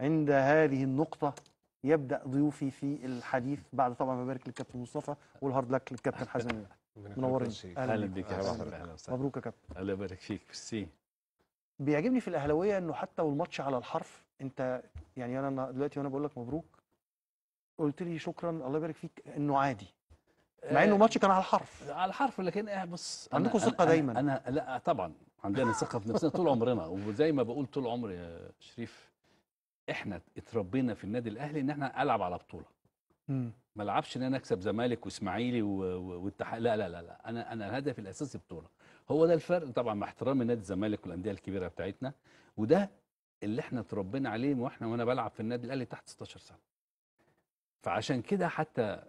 عند هذه النقطة يبدأ ضيوفي في الحديث بعد طبعا ما بارك للكابتن مصطفى والهارد لك للكابتن حازم منورين اهلا بك يا مبروك يا كابتن الله يبارك فيك ميرسي بيعجبني في الاهلاويه انه حتى والماتش على الحرف انت يعني انا دلوقتي وانا بقول لك مبروك قلت لي شكرا الله يبارك فيك انه عادي مع انه آه، الماتش كان على الحرف على الحرف لكن إيه، بص عندكم ثقه دايما انا لا طبعا عندنا ثقه في نفسنا طول عمرنا وزي ما بقول طول عمري يا شريف احنا اتربينا في النادي الاهلي ان احنا العب على بطوله ما العبش ان انا اكسب زمالك واسماعيلي واتحاد لا لا لا لا انا انا الهدف الاساسي بطوله هو ده الفرق طبعا مع احترامي نادي الزمالك والانديه الكبيره بتاعتنا وده اللي احنا اتربينا عليه واحنا وانا بلعب في النادي الاهلي تحت 16 سنه فعشان كده حتى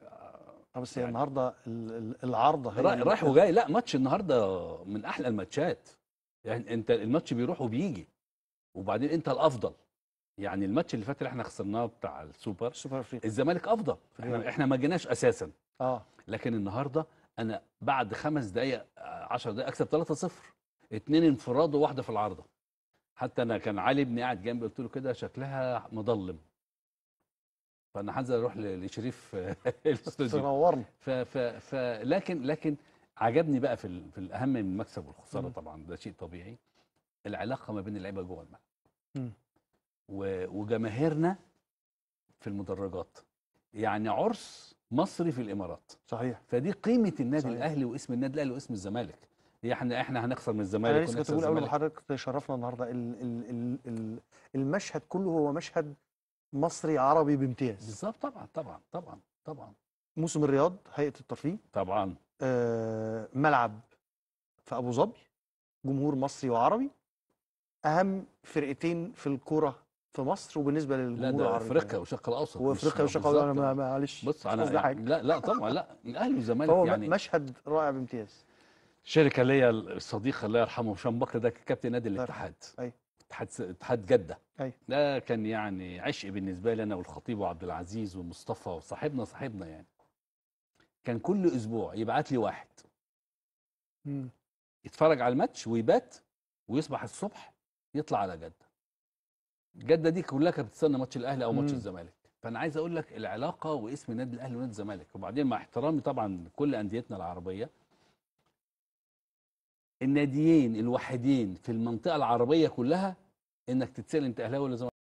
طب بس يعني النهارده العارضه هي رايح وجاي لا ماتش النهارده من احلى الماتشات يعني انت الماتش بيروح وبيجي وبعدين انت الافضل يعني الماتش اللي فات اللي احنا خسرناه بتاع السوبر سوبر افريقيا الزمالك افضل احنا, أيوة. احنا ما جيناش اساسا اه لكن النهارده انا بعد خمس دقائق 10 آه، دقائق اكسب 3-0 اثنين انفراد وواحده في العارضه حتى انا كان علي ابني قاعد جنبي قلت له كده شكلها مضلم فانا هنزل اروح لشريف آه، الاستوديو تنورنا فلكن لكن عجبني بقى في, في الاهم من المكسب والخساره طبعا ده شيء طبيعي العلاقه ما بين اللعيبه جوه الملعب وجماهيرنا في المدرجات يعني عرس مصري في الامارات صحيح فدي قيمه النادي صحيح. الاهلي واسم النادي الاهلي واسم الزمالك احنا احنا هنخسر من الزمالك انا لسه كنت بقول اول حضرتك شرفنا النهارده ال ال ال المشهد كله هو مشهد مصري عربي بامتياز بالظبط طبعا طبعا طبعا طبعا موسم الرياض هيئه الترفيه طبعا آه ملعب في ابو ظبي جمهور مصري وعربي اهم فرقتين في الكره في مصر وبالنسبه للجمهور العربي افريقيا والشرق الاوسط وافريقيا والشرق الاوسط معلش بص انا لا لا طبعا لا الاهلي والزمالك يعني مشهد رائع بامتياز شركه ليا الصديق الله يرحمه هشام بكر ده كابتن نادي الاتحاد ايوه اتحاد اتحاد جده ايوه ده كان يعني عشق بالنسبه لي انا والخطيب وعبد العزيز ومصطفى وصاحبنا صاحبنا يعني كان كل اسبوع يبعت لي واحد امم يتفرج على الماتش ويبات ويصبح الصبح يطلع على جده جده دي كلها كانت بتستنى ماتش الاهلي او ماتش الزمالك فانا عايز اقول لك العلاقه واسم النادي الاهلي ونادي الزمالك وبعدين مع احترامي طبعا كل انديتنا العربيه الناديين الوحيدين في المنطقه العربيه كلها انك تتسال انت اهلاوي ولا زمالك